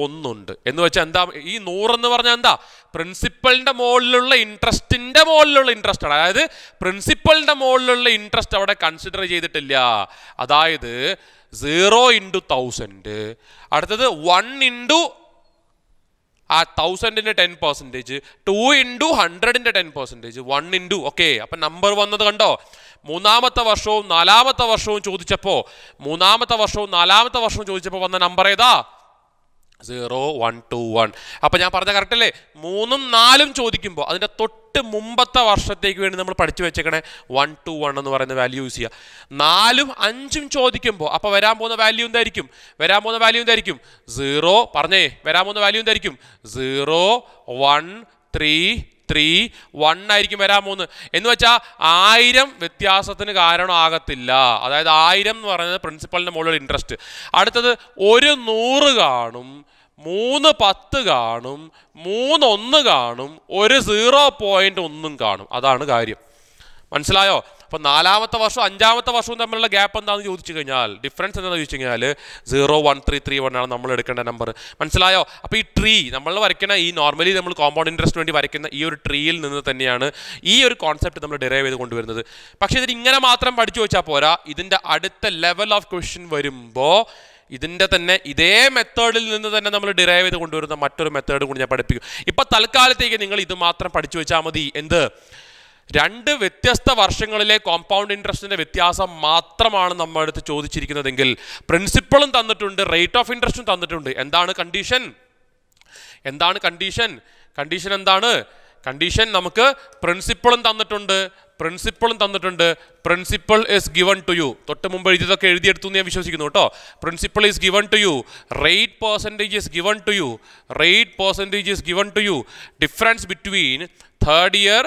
ഒന്നുണ്ട് എന്ന് വെച്ചാൽ എന്താ ഈ നൂറെന്ന് പറഞ്ഞാൽ എന്താ പ്രിൻസിപ്പളിൻ്റെ മുകളിലുള്ള ഇൻട്രസ്റ്റിൻ്റെ മുകളിലുള്ള ഇൻട്രസ്റ്റ് ആണ് അതായത് പ്രിൻസിപ്പളിൻ്റെ മുകളിലുള്ള ഇൻട്രസ്റ്റ് അവിടെ കൺസിഡർ ചെയ്തിട്ടില്ല അതായത് സീറോ ഇൻറ്റു തൗസൻഡ് അടുത്തത് വൺ ഇൻറ്റു ആ തൗസൻഡിൻ്റെ ടെൻ പെർസെൻറ്റേജ് ടു ഇൻറ്റു ഹൺഡ്രഡിൻ്റെ ten percentage one into okay അപ്പം നമ്പർ വന്നത് കണ്ടോ മൂന്നാമത്തെ വർഷവും നാലാമത്തെ വർഷവും ചോദിച്ചപ്പോൾ മൂന്നാമത്തെ വർഷവും നാലാമത്തെ വർഷവും ചോദിച്ചപ്പോൾ വന്ന നമ്പർ ഏതാ സീറോ വൺ ടു വൺ അപ്പം ഞാൻ പറഞ്ഞ അല്ലേ മൂന്നും നാലും ചോദിക്കുമ്പോൾ അതിൻ്റെ തൊട്ട് മുമ്പത്തെ വർഷത്തേക്ക് വേണ്ടി നമ്മൾ പഠിച്ചു വെച്ചേക്കണേ വൺ ടു വൺ എന്ന് പറയുന്ന വാല്യൂ യൂസ് ചെയ്യുക നാലും അഞ്ചും ചോദിക്കുമ്പോൾ അപ്പോൾ വരാൻ പോകുന്ന വാല്യൂ എന്തായിരിക്കും വരാൻ പോകുന്ന വാല്യൂ എന്തായിരിക്കും സീറോ പറഞ്ഞേ വരാൻ പോകുന്ന വാല്യൂ എന്തായിരിക്കും zero one three three one ആയിരിക്കും വരാൻ മൂന്ന് എന്ന് വെച്ചാൽ ആയിരം വ്യത്യാസത്തിന് കാരണമാകത്തില്ല അതായത് ആയിരം എന്ന് പറയുന്നത് പ്രിൻസിപ്പളിൻ്റെ മുകളിൽ ഇൻട്രസ്റ്റ് അടുത്തത് ഒരു നൂറ് കാണും മൂന്ന് പത്ത് കാണും മൂന്നൊന്ന് കാണും ഒരു സീറോ പോയിൻ്റ് ഒന്നും കാണും അതാണ് കാര്യം മനസ്സിലായോ അപ്പോൾ നാലാമത്തെ വർഷവും അഞ്ചാമത്തെ വർഷവും തമ്മിലുള്ള ഗ്യാപ്പ് എന്താണെന്ന് ചോദിച്ചു കഴിഞ്ഞാൽ ഡിഫറൻസ് എന്താണെന്ന് ചോദിച്ചു കഴിഞ്ഞാൽ zero one three three one ആണ് നമ്മൾ എടുക്കേണ്ട നമ്പർ മനസ്സിലായോ അപ്പോൾ ഈ ട്രീ നമ്മൾ വരയ്ക്കുന്ന ഈ നോർമലി നമ്മൾ കോമ്പൗണ്ട് ഇൻട്രസ്റ്റ് വേണ്ടി വരയ്ക്കുന്ന ഈ ഒരു ട്രീയിൽ നിന്ന് തന്നെയാണ് ഈ ഒരു കോൺസെപ്റ്റ് നമ്മൾ ഡിറൈവ് ചെയ്ത് കൊണ്ടുവരുന്നത് പക്ഷേ ഇതിന് ഇങ്ങനെ മാത്രം പഠിച്ചു വെച്ചാൽ പോരാ ഇതിൻ്റെ അടുത്ത ലെവൽ ഓഫ് ക്വസ്റ്റ്യൻ വരുമ്പോൾ ഇതിൻ്റെ തന്നെ ഇതേ മെത്തേഡിൽ നിന്ന് തന്നെ നമ്മൾ ഡിറൈവ് ചെയ്ത് കൊണ്ടുവരുന്ന മറ്റൊരു മെത്തേഡ് കൂടി ഞാൻ പഠിപ്പിക്കും ഇപ്പോൾ തൽക്കാലത്തേക്ക് നിങ്ങൾ ഇത് മാത്രം പഠിച്ചു വെച്ചാൽ മതി എന്ത് രണ്ട് വ്യത്യസ്ത വർഷങ്ങളിലെ കോമ്പൗണ്ട് ഇൻട്രസ്റ്റിൻ്റെ വ്യത്യാസം മാത്രമാണ് നമ്മുടെ അടുത്ത് ചോദിച്ചിരിക്കുന്നതെങ്കിൽ പ്രിൻസിപ്പളും തന്നിട്ടുണ്ട് റേറ്റ് ഓഫ് ഇൻട്രസ്റ്റും തന്നിട്ടുണ്ട് എന്താണ് കണ്ടീഷൻ എന്താണ് കണ്ടീഷൻ കണ്ടീഷൻ എന്താണ് കണ്ടീഷൻ നമുക്ക് പ്രിൻസിപ്പളും തന്നിട്ടുണ്ട് പ്രിൻസിപ്പളും തന്നിട്ടുണ്ട് principal is given to you തൊട്ട് മുമ്പ് എഴുതിയതൊക്കെ എഴുതിയെടുത്തു ഞാൻ വിശ്വസിക്കുന്നു കേട്ടോ principal is given to you rate percentage is given to you rate percentage is given to you difference between third year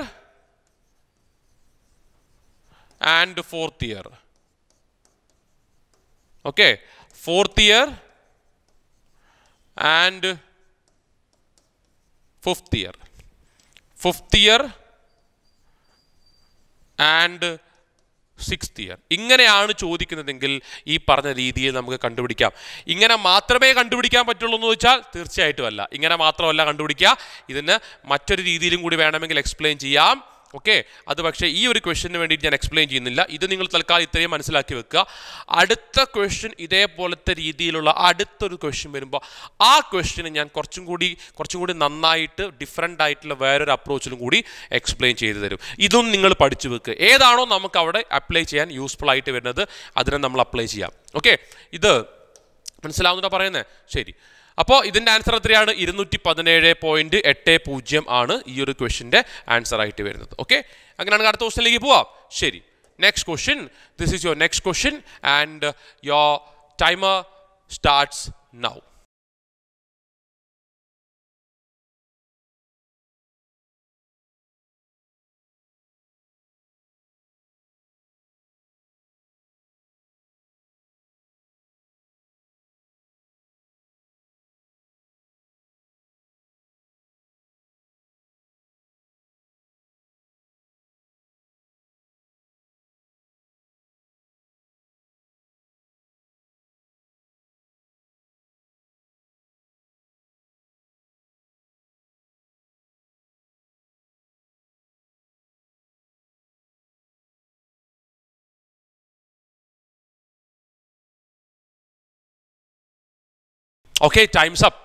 and fourth year okay fourth year and fifth year fifth year and sixth year ഇങ്ങനെയാണ് ചോദിക്കുന്നതെങ്കിൽ ഈ പറഞ്ഞ രീതിയിൽ നമുക്ക് കണ്ടുപിടിക്കാം ഇങ്ങനെ മാത്രമേ കണ്ടുപിടിക്കാൻ പറ്റുള്ളൂ എന്ന് വെച്ചാൽ തീർച്ചയായിട്ടും അല്ല ഇങ്ങനെ മാത്രമല്ല കണ്ടുപിടിക്കുക ഇതിന് മറ്റൊരു രീതിയിലും കൂടി വേണമെങ്കിൽ എക്സ്പ്ലെയിൻ ചെയ്യാം ഓക്കെ അത് പക്ഷേ ഈ ഒരു ക്വസ്റ്റ്യന് വേണ്ടിയിട്ട് ഞാൻ എക്സ്പ്ലെയിൻ ചെയ്യുന്നില്ല ഇത് നിങ്ങൾ തൽക്കാലം ഇത്രയും മനസ്സിലാക്കി വെക്കുക അടുത്ത ക്വസ്റ്റ്യൻ ഇതേപോലത്തെ രീതിയിലുള്ള അടുത്തൊരു ക്വസ്റ്റ്യൻ വരുമ്പോൾ ആ ക്വസ്റ്റ്യന് ഞാൻ കുറച്ചും കൂടി കുറച്ചും കൂടി നന്നായിട്ട് ഡിഫറെൻ്റ് ആയിട്ടുള്ള വേറൊരു അപ്രോച്ചിലും കൂടി എക്സ്പ്ലെയിൻ ചെയ്തു തരും ഇതും നിങ്ങൾ പഠിച്ചു വെക്കുക ഏതാണോ നമുക്ക് അവിടെ അപ്ലൈ ചെയ്യാൻ യൂസ്ഫുൾ ആയിട്ട് വരുന്നത് അതിനെ നമ്മൾ അപ്ലൈ ചെയ്യാം ഓക്കെ ഇത് മനസ്സിലാവുന്നുണ്ടോ പറയുന്നത് ശരി അപ്പോൾ ഇതിൻ്റെ ആൻസർ എത്രയാണ് ഇരുന്നൂറ്റി പതിനേഴ് പോയിൻറ്റ് എട്ട് പൂജ്യം ആണ് ഈ ഒരു ക്വസ്റ്റിൻ്റെ ആൻസർ ആയിട്ട് വരുന്നത് ഓക്കെ അങ്ങനെയാണെങ്കിൽ അടുത്ത ക്വസ്റ്റിലേക്ക് പോവാം ശരി next question this is your next question and your timer starts now okay time's up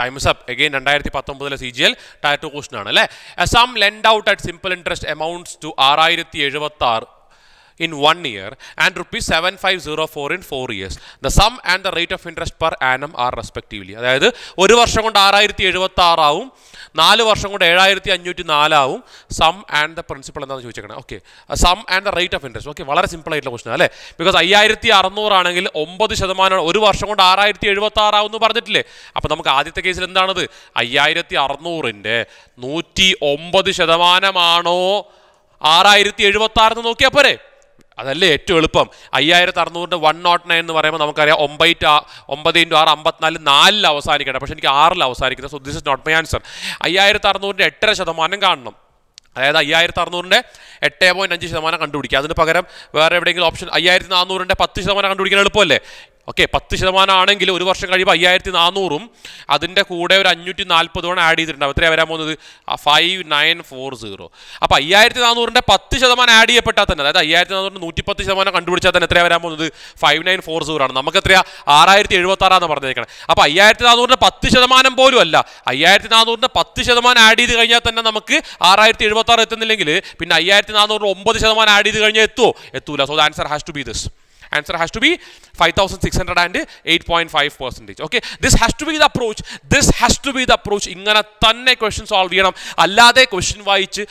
time's up again രണ്ടായിരത്തി പത്തൊമ്പതിലെ C G L tier two question ആണ് അല്ലേ sum lend out at simple interest amounts to ആറായിരത്തി എഴുപത്തി ആറ് in one year and rupees 7504 in four years. The sum and the rate of interest per annum are respectively. അതായത് ഒരു വർഷം കൊണ്ട് ആറായിരത്തി എഴുപത്തി ആറാവും നാല് വർഷം കൊണ്ട് ഏഴായിരത്തി അഞ്ഞൂറ്റി നാലാവും സം ആൻഡ് ദ പ്രിൻസിപ്പൾ എന്താണെന്ന് ചോദിച്ചേക്കണം okay sum uh, and the rate of interest okay വളരെ സിമ്പിൾ ആയിട്ടുള്ള ക്വസ്റ്റൻ അല്ലേ ബിക്കോസ് അയ്യായിരത്തി അറുന്നൂറാണെങ്കിൽ ഒമ്പത് ശതമാനമാണ് ഒരു വർഷം കൊണ്ട് ആറായിരത്തി എഴുപത്തി ആറാവും എന്ന് പറഞ്ഞിട്ടില്ലേ അപ്പോൾ നമുക്ക് ആദ്യത്തെ കേസിൽ എന്താണത് അയ്യായിരത്തി അറുന്നൂറിൻ്റെ നൂറ്റി ഒമ്പത് ശതമാനമാണോ ആറായിരത്തി എഴുപത്തി ആറെന്ന് നോക്കിയാൽ പോരെ അതല്ലേ ഏറ്റവും എളുപ്പം അയ്യായിരത്തി അറുന്നൂറിൻ്റെ വൺ നോട്ട് നയൻ oh എന്ന് പറയുമ്പോൾ നമുക്കറിയാം ഒമ്പത് ഒമ്പത് ഇൻറ്റു ആറ് അമ്പത്തിനാല് നാലിൽ അവസാനിക്കണം പക്ഷേ എനിക്ക് ആറിൽ അവസാനിക്കുന്നത് so this is not my answer അയ്യായിരത്തി അറുന്നൂറിൻ്റെ എട്ടര ശതമാനം കാണണം അതായത് അയ്യായിരത്തി അറുന്നൂറിൻ്റെ എട്ട് പോയിൻറ്റ് അഞ്ച് ശതമാനം കണ്ടുപിടിക്കുക അതിന് പകരം വേറെ എവിടെയെങ്കിലും ഓപ്ഷൻ അയ്യായിരത്തി നാനൂറിൻ്റെ പത്ത് ശതമാനം കണ്ടുപിടിക്കാൻ എളുപ്പമല്ലേ ഓക്കെ പത്ത് ശതമാനമാണെങ്കിൽ ഒരു വർഷം കഴിയുമ്പോൾ അയ്യായിരത്തി നാനൂറും അതിൻ്റെ കൂടെ ഒരു അഞ്ഞൂറ്റി നാൽപ്പതോടെ ആഡ് ചെയ്തിട്ടുണ്ട് എത്രയാണ് വരാൻ പോകുന്നത് ഫൈവ് നയൻ ഫോർ സീറോ അപ്പോൾ അയ്യായിരത്തി നാനൂറിൻ്റെ പത്ത് ശതമാനം ആഡ് ചെയ്യപ്പെട്ടാൽ തന്നെ അതായത് അയ്യായിരത്തി നാനൂറിന് നൂറ്റിപ്പത്ത് ശതമാനം കണ്ടുപിടിച്ചാൽ തന്നെ എത്രയാണ് വരാൻ പോകുന്നത് ഫൈവ് നയൻ ഫോർ സീറോ ആണ് നമുക്ക് എത്രയാ ആറായിരത്തി എഴുപത്താറാന്ന് പറഞ്ഞേക്കണം അപ്പോൾ അയ്യായിരത്തി നാനൂറിൻ്റെ പത്ത് ശതമാനം പോലും അല്ല അയ്യായിരത്തി നാനൂറിൻ്റെ പത്ത് ശതമാനം ആഡ് ചെയ്ത് കഴിഞ്ഞാൽ തന്നെ നമുക്ക് ആറായിരത്തി എഴുപത്താറ് എത്തുന്നില്ലെങ്കിൽ പിന്നെ അയ്യായിരത്തി നാനൂറിന് ഒമ്പത് ശതമാനം ആഡ് ചെയ്ത് കഴിഞ്ഞാൽ എത്തുമോ എത്തൂല so the answer has to be this Answer has to be 5608.5 percentage. Okay, this has to be the approach. This has to be the approach. ഇങ്ങനെ തന്നെ ക്വസ്റ്റ്യൻ സോൾവ് ചെയ്യണം അല്ലാതെ ക്വസ്റ്റ്യൻ വായിച്ച്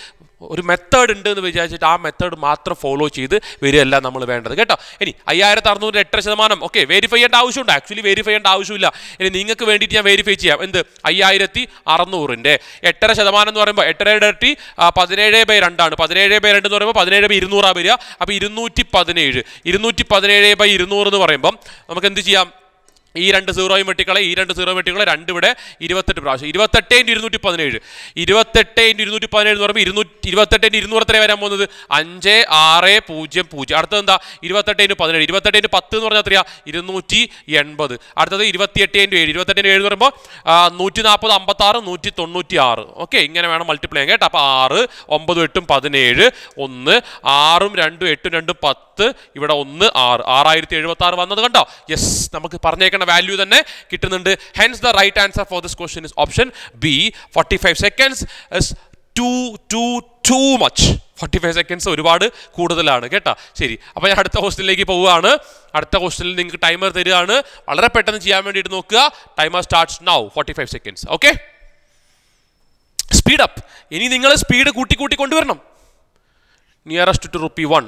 ഒരു മെത്തേഡ് ഉണ്ട് എന്ന് വിചാരിച്ചിട്ട് ആ മെത്തേഡ് മാത്രം ഫോളോ ചെയ്ത് വരികയല്ല നമ്മൾ വേണ്ടത് കേട്ടോ ഇനി അയ്യായിരത്തി അറുന്നൂറ് എട്ട് ശതമാനം ഓക്കെ വെരിഫൈ ചെയ്യേണ്ട ആവശ്യമുണ്ട് ആക്ച്വലി വെരിഫൈ ചെയ്യേണ്ട ആവശ്യമില്ല ഇനി നിങ്ങൾക്ക് വേണ്ടിയിട്ട് ഞാൻ വെരിഫൈ ചെയ്യാം എന്ത് അയ്യായിരത്തി അറുന്നൂറിൻ്റെ എട്ടര ശതമാനം എന്ന് പറയുമ്പോൾ എട്ടര ഇടട്ടി പതിനേഴ് ബൈ രണ്ടാണ് പതിനേഴ് ബൈ രണ്ട് എന്ന് പറയുമ്പോൾ പതിനേഴ് ബൈ ഇരുന്നൂറാണ് വരിക അപ്പോൾ ഇരുന്നൂറ്റി പതിനേഴ് ഇരുന്നൂറ്റി പതിനേഴ് ബൈ ഇരുന്നൂറ് എന്ന് പറയുമ്പം നമുക്ക് എന്ത് ചെയ്യാം ഈ രണ്ട് സീറോയും വെട്ടിക്കളെ ഈ രണ്ട് സീറോ വെട്ടിക്കളെ രണ്ട് ഇവിടെ ഇരുപത്തെട്ട് പ്രാവശ്യം ഇരുപത്തെട്ടേ ഇരുന്നൂറ്റി പതിനേഴ് ഇരുപത്തെട്ടേ ഇരുന്നൂറ്റി പതിനേഴ് എന്ന് പറയുമ്പോൾ ഇരുന്നൂറ്റി ഇരുപത്തെട്ട് ഇൻറ്റു ഇരുന്നൂറ് എത്ര വരാൻ പോകുന്നത് അഞ്ച് ആറ് പൂജ്യം പൂജ്യം അടുത്തത് എന്താ ഇരുപത്തെട്ട് പതിനേഴ് ഇരുപത്തെട്ട് പത്ത് എന്ന് പറഞ്ഞാൽ എത്രയാ ഇരുന്നൂറ്റി എൺപത് അടുത്തത് ഇരുപത്തിയെട്ട് ഇൻറ്റു ഏഴ് ഇരുപത്തെട്ട് ഇൻറ്റു ഏഴ് എന്ന് പറയുമ്പോൾ നൂറ്റി നാൽപ്പത് അമ്പത്താറ് നൂറ്റി തൊണ്ണൂറ്റി ആറ് ഓക്കെ ഇങ്ങനെ വേണം മൾട്ടിപ്ലൈ ചെയ്യാൻ കേട്ടോ അപ്പോൾ ആറ് ഒമ്പതും എട്ടും പതിനേഴ് ഒന്ന് ആറും രണ്ടും എട്ടും രണ്ടും പത്ത് ഇവിടെ ഒന്ന് ആറ് ആറായിരത്തി എഴുപത്താറ് വന്നത് കണ്ടോ യെസ് നമുക്ക് പറഞ്ഞേക്കണം എന്നുള്ള വാല്യൂ തന്നെ കിട്ടുന്നുണ്ട് hence the right answer for this question is option B forty five seconds is too too too much forty five seconds ഒരുപാട് കൂടുതലാണ് കേട്ടോ ശരി അപ്പോൾ ഞാൻ അടുത്ത ഹോസ്റ്റലിലേക്ക് പോവുകയാണ് അടുത്ത ഹോസ്റ്റലിൽ നിങ്ങൾക്ക് ടൈമർ തരികയാണ് വളരെ പെട്ടെന്ന് ചെയ്യാൻ വേണ്ടിയിട്ട് നോക്കുക timer starts now forty five seconds okay speed up ഇനി നിങ്ങൾ സ്പീഡ് കൂട്ടി കൂട്ടി കൊണ്ടുവരണം നിയറസ്റ്റ് ടു റുപ്പി വൺ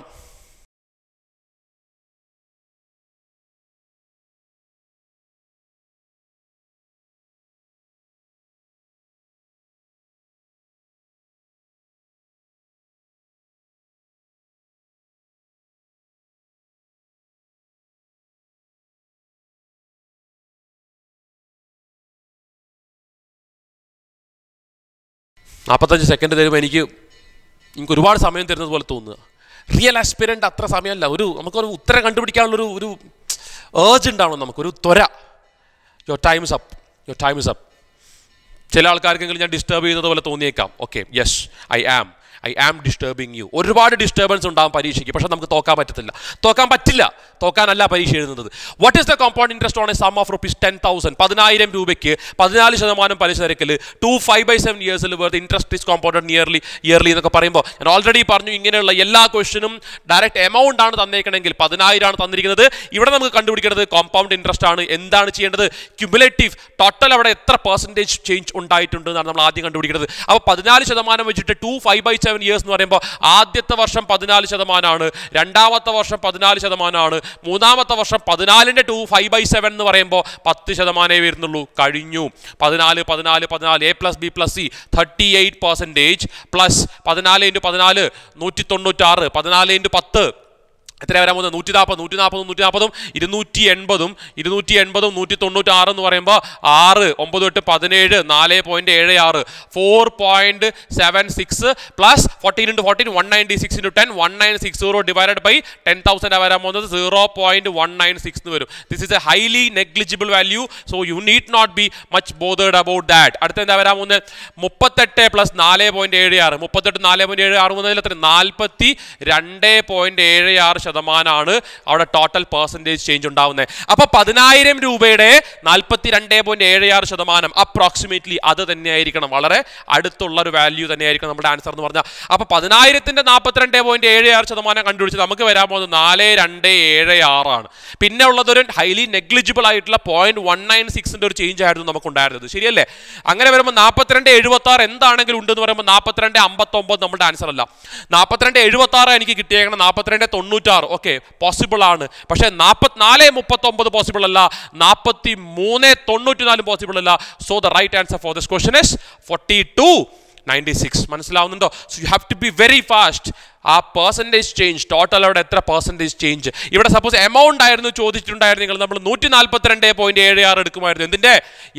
നാൽപ്പത്തഞ്ച് സെക്കൻഡ് തരുമ്പോൾ എനിക്ക് എനിക്ക് ഒരുപാട് സമയം തരുന്നത് പോലെ തോന്നുക റിയൽ ആസ്പിരൻ്റ് അത്ര സമയമല്ല ഒരു നമുക്കൊരു ഉത്തരം കണ്ടുപിടിക്കാനുള്ളൊരു ഒരു ഏർജ് ഉണ്ടാവണം നമുക്കൊരു ത്വര യോ time's up your time's up ചില ആൾക്കാർക്കെങ്കിലും ഞാൻ ഡിസ്റ്റർബ് ചെയ്യുന്നത് പോലെ തോന്നിയേക്കാം okay yes I am I am disturbing you ഒരുപാട് ഡിസ്റ്റർബൻസ് ഉണ്ടാകും പരീക്ഷയ്ക്ക് പക്ഷേ നമുക്ക് തോക്കാൻ പറ്റത്തില്ല തോക്കാൻ പറ്റില്ല തോക്കാനല്ല പരീക്ഷ എഴുതുന്നത് what is the compound interest on a sum of rupees ten thousand പതിനായിരം രൂപയ്ക്ക് പതിനാല് ശതമാനം പലിശ നിരക്കിൽ ടു ഫൈവ് ബൈ സെവൻ ഇയേഴ്സിൽ worth interest is compound yearly yearly എന്നൊക്കെ പറയുമ്പോൾ ഞാൻ ഓൾറെഡി പറഞ്ഞു ഇങ്ങനെയുള്ള എല്ലാ ക്വസ്റ്റിനും ഡയറക്റ്റ് എമൗണ്ട് ആണ് തന്നേക്കണമെങ്കിൽ പതിനായിരം ആണ് തന്നിരിക്കുന്നത് ഇവിടെ നമുക്ക് കണ്ടുപിടിക്കേണ്ടത് കോമ്പൗണ്ട് ഇൻട്രസ്റ്റ് ആണ് എന്താണ് ചെയ്യേണ്ടത് ക്യുമുലേറ്റീവ് ടോട്ടൽ അവിടെ എത്ര പെർസെൻറ്റേജ് ചേഞ്ച് ഉണ്ടായിട്ടുണ്ട് എന്നാണ് നമ്മൾ ആദ്യം കണ്ടുപിടിക്കുന്നത് അപ്പോൾ പതിനാല് ശതമാനം വെച്ചിട്ട് two five by seven seven years എന്ന് പറയുമ്പോൾ ആദ്യത്തെ വർഷം പതിനാല് ശതമാനമാണ് രണ്ടാമത്തെ വർഷം പതിനാല് ശതമാനമാണ് മൂന്നാമത്തെ വർഷം പതിനാലിൻ്റെ ടു ഫൈവ് ബൈ സെവൻ എന്ന് പറയുമ്പോൾ പത്ത് ശതമാനമേ വരുന്നുള്ളൂ കഴിഞ്ഞു പതിനാല് പതിനാല് പതിനാല് A plus B plus C thirty eight percentage plus പതിനാല് ഇൻറ്റു പതിനാല് നൂറ്റി തൊണ്ണൂറ്റാറ് പതിനാല് ഇൻറ്റു പത്ത് എത്ര വരാൻ പോകുന്നത് നൂറ്റി നാൽപ്പത് നൂറ്റി നാൽപ്പതും നൂറ്റി നാൽപ്പതും ഇരുന്നൂറ്റി എൺപതും ഇരുന്നൂറ്റി എൺപതും നൂറ്റി തൊണ്ണൂറ്റാറ് എന്ന് പറയുമ്പോൾ ആറ് ഒമ്പത് എട്ട് പതിനേഴ് നാല് പോയിൻറ്റ് ഏഴ് ആറ് four point seven six plus fourteen into fourteen one ninety six into ten one nine six zero divided by ten thousand വരാൻ പോകുന്നത് zero point one nine six എന്ന് വരും this is a highly negligible value so you need not be much bothered about that അടുത്ത എന്താ വരാൻ പോകുന്നത് മുപ്പത്തെട്ട് പ്ലസ് നാല് പോയിൻറ്റ് ഏഴ് ആറ് മുപ്പത്തെട്ട് നാല് പോയിൻറ്റ് ഏഴ് ആറ് മുതൽ എത്ര നാൽപ്പത്തി രണ്ട് പോയിൻറ്റ് ഏഴ് ആറ് ശതമാനമാണ് അവിടെ ടോട്ടൽ പെർസെൻറ്റേജ് ചേഞ്ച് ഉണ്ടാവുന്നത് അപ്പോൾ പതിനായിരം രൂപയുടെ നാൽപ്പത്തി രണ്ട് പോയിൻറ്റ് ഏഴ് ആറ് ശതമാനം അപ്രോക്സിമേറ്റ്ലി അത് തന്നെയായിരിക്കണം വളരെ അടുത്തുള്ള ഒരു വാല്യൂ തന്നെയായിരിക്കണം നമ്മുടെ ആൻസർ എന്ന് പറഞ്ഞാൽ അപ്പോൾ പതിനായിരത്തിൻ്റെ നാൽപ്പത്തിരണ്ട് പോയിൻറ്റ് ഏഴ് ആറ് ശതമാനം കണ്ടുപിടിച്ച് നമുക്ക് വരാൻ പോകുന്നത് നാല് രണ്ട് ഏഴ് ആറാണ് പിന്നെ ഉള്ളതൊരു ഹൈലി നെഗ്ലിജിബിൾ ആയിട്ടുള്ള പോയിൻറ്റ് വൺ നയൻ സിക്സിൻ്റെ ഒരു ചേഞ്ച് ആയിരുന്നു നമുക്കുണ്ടായിരുന്നത് ശരിയല്ലേ അങ്ങനെ വരുമ്പോൾ നാൽപ്പത്തിരണ്ട് എഴുപത്തി ആറ് എന്താണെങ്കിലും ഉണ്ടെന്ന് പറയുമ്പോൾ നാൽപ്പത്തിരണ്ട് അമ്പത്തൊമ്പത് നമ്മുടെ ആൻസർ അല്ല നാൽപ്പത്തിരണ്ട് എഴുപത്തി ആറ് എനിക്ക് കിട്ടിയേക്കണം നാൽപ്പത്തിരണ്ട് തൊണ്ണൂറ്റാറ് അൻസാർ ഓക്കെ പോസിബിൾ ആണ് പക്ഷേ നാൽപ്പത്തിനാല് മുപ്പത്തൊമ്പത് പോസിബിൾ അല്ല നാൽപ്പത്തി മൂന്ന് തൊണ്ണൂറ്റി നാല് പോസിബിൾ അല്ല so the right answer for this question is forty two ninety six മനസ്സിലാവുന്നുണ്ടോ so you have to be very fast ആ പേഴ്സൻറ്റേജ് ചേഞ്ച് ടോട്ടൽ അവിടെ എത്ര പേഴ്സൻറ്റേജ് ചേഞ്ച് ഇവിടെ സപ്പോസ് എമൗണ്ട് ആയിരുന്നു ചോദിച്ചിട്ടുണ്ടായിരുന്നെങ്കിൽ നമ്മൾ നൂറ്റി നാൽപ്പത്തി നാൽപ്പത്തിരണ്ട് പോയിൻറ്റ് ഏഴ് ആറ് എടുക്കുമായിരുന്നു എന്തിൻ്റെ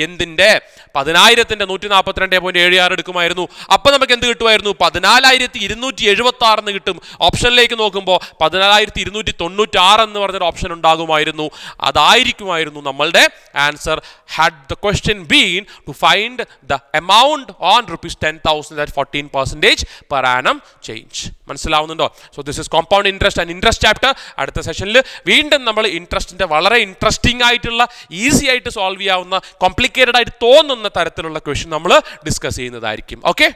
എന്തിൻ്റെ പതിനായിരത്തിൻ്റെ നൂറ്റി നാൽപ്പത്തി നാൽപ്പത്തിരണ്ട് പോയിൻറ്റ് ഏഴ് ആറ് എടുക്കുമായിരുന്നു അപ്പോൾ നമുക്ക് എന്ത് കിട്ടുമായിരുന്നു പതിനാലായിരത്തി ഇരുന്നൂറ്റി എഴുപത്തി ആറെന്ന് കിട്ടും ഓപ്ഷനിലേക്ക് നോക്കുമ്പോൾ പതിനാലായിരത്തി ഇരുന്നൂറ്റി തൊണ്ണൂറ്റി ആറ് എന്ന് പറഞ്ഞൊരു ഓപ്ഷൻ ഉണ്ടാകുമായിരുന്നു അതായിരിക്കുമായിരുന്നു നമ്മളുടെ answer had the question been to find the amount on rupees ten thousand that fourteen percentage per annum change മനസ്സിലായി മനസ്സിലാവുന്നുണ്ടോ so this is compound interest and interest chapter അടുത്ത സെഷനിൽ വീണ്ടും നമ്മൾ ഇൻട്രസ്റ്റിൻ്റെ വളരെ ഇൻട്രസ്റ്റിംഗ് ആയിട്ടുള്ള ഈസി ആയിട്ട് സോൾവ് ചെയ്യാവുന്ന കോംപ്ലിക്കേറ്റഡ് ആയിട്ട് തോന്നുന്ന തരത്തിലുള്ള ക്വസ്റ്റ്യൻ നമ്മൾ ഡിസ്കസ് ചെയ്യുന്നതായിരിക്കും ഓക്കെ